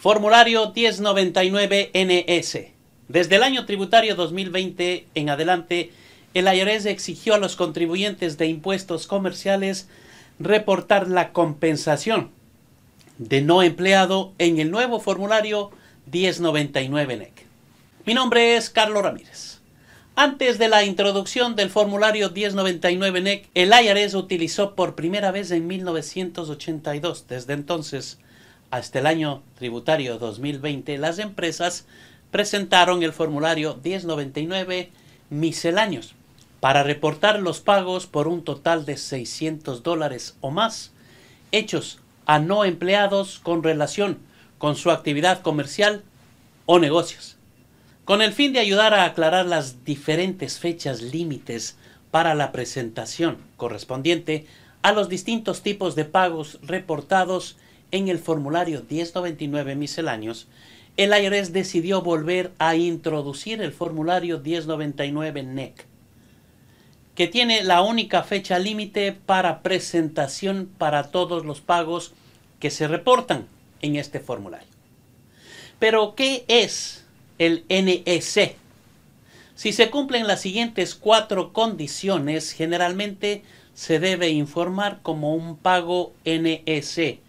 Formulario 1099-NS. Desde el año tributario 2020 en adelante, el IRS exigió a los contribuyentes de impuestos comerciales reportar la compensación de no empleado en el nuevo formulario 1099-NEC. E Mi nombre es Carlos Ramírez. Antes de la introducción del formulario 1099-NEC, e el IRS e utilizó por primera vez en 1982. Desde entonces hasta el año tributario 2020, las empresas presentaron el formulario 1099 misceláneos para reportar los pagos por un total de 600 dólares o más hechos a no empleados con relación con su actividad comercial o negocios con el fin de ayudar a aclarar las diferentes fechas límites para la presentación correspondiente a los distintos tipos de pagos reportados en el formulario 1099 misceláneos, el IRS decidió volver a introducir el formulario 1099 NEC, e que tiene la única fecha límite para presentación para todos los pagos que se reportan en este formulario. Pero, ¿qué es el NEC. Si se cumplen las siguientes cuatro condiciones, generalmente se debe informar como un pago NEC,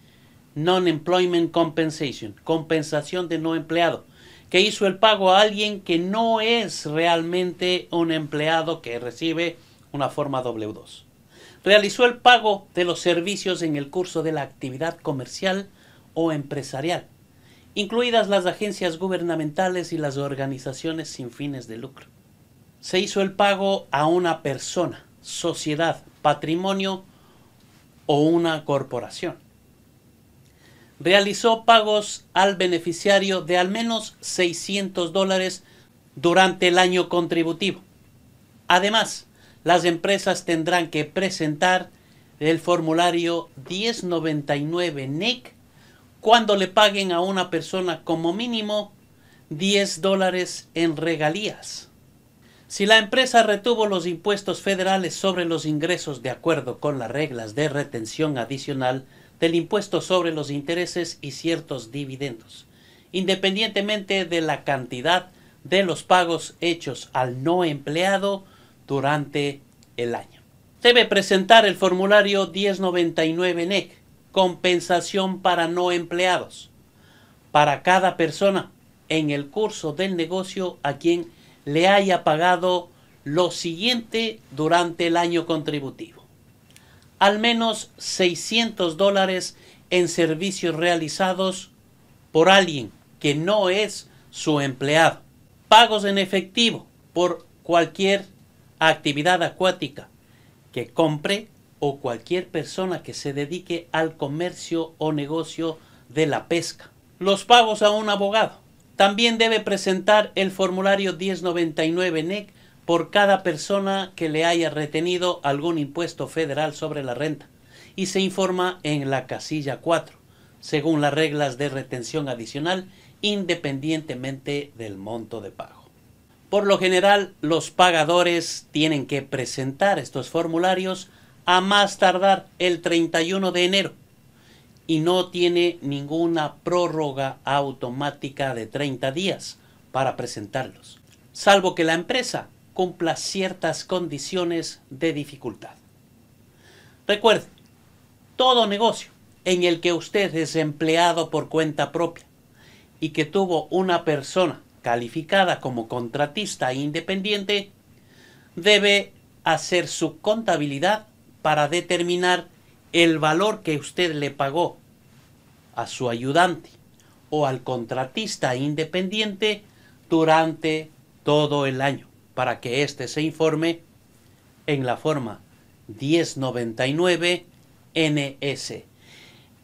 Non-Employment Compensation, compensación de no empleado, que hizo el pago a alguien que no es realmente un empleado que recibe una forma W2. Realizó el pago de los servicios en el curso de la actividad comercial o empresarial incluidas las agencias gubernamentales y las organizaciones sin fines de lucro. Se hizo el pago a una persona, sociedad, patrimonio o una corporación. Realizó pagos al beneficiario de al menos 600 dólares durante el año contributivo. Además, las empresas tendrán que presentar el formulario 1099 nec cuando le paguen a una persona como mínimo 10 dólares en regalías. Si la empresa retuvo los impuestos federales sobre los ingresos de acuerdo con las reglas de retención adicional del impuesto sobre los intereses y ciertos dividendos, independientemente de la cantidad de los pagos hechos al no empleado durante el año. Debe presentar el formulario 1099 NEC compensación para no empleados para cada persona en el curso del negocio a quien le haya pagado lo siguiente durante el año contributivo. Al menos 600 dólares en servicios realizados por alguien que no es su empleado. Pagos en efectivo por cualquier actividad acuática que compre, o cualquier persona que se dedique al comercio o negocio de la pesca. Los pagos a un abogado. También debe presentar el formulario 1099 NEC e por cada persona que le haya retenido algún impuesto federal sobre la renta y se informa en la casilla 4, según las reglas de retención adicional, independientemente del monto de pago. Por lo general, los pagadores tienen que presentar estos formularios a más tardar el 31 de enero y no tiene ninguna prórroga automática de 30 días para presentarlos, salvo que la empresa cumpla ciertas condiciones de dificultad. Recuerde, todo negocio en el que usted es empleado por cuenta propia y que tuvo una persona calificada como contratista independiente, debe hacer su contabilidad para determinar el valor que usted le pagó a su ayudante o al contratista independiente durante todo el año, para que éste se informe en la forma 1099 NS.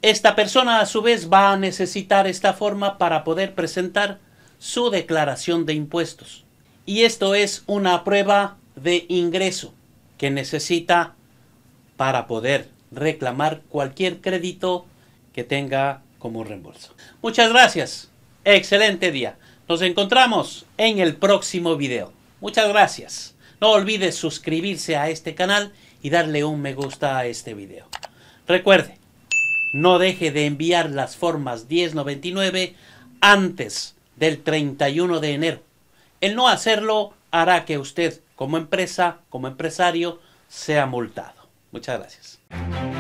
Esta persona a su vez va a necesitar esta forma para poder presentar su declaración de impuestos. Y esto es una prueba de ingreso que necesita para poder reclamar cualquier crédito que tenga como reembolso. Muchas gracias. Excelente día. Nos encontramos en el próximo video. Muchas gracias. No olvides suscribirse a este canal y darle un me gusta a este video. Recuerde, no deje de enviar las formas 1099 antes del 31 de enero. El no hacerlo hará que usted como empresa, como empresario, sea multado. Muchas gracias.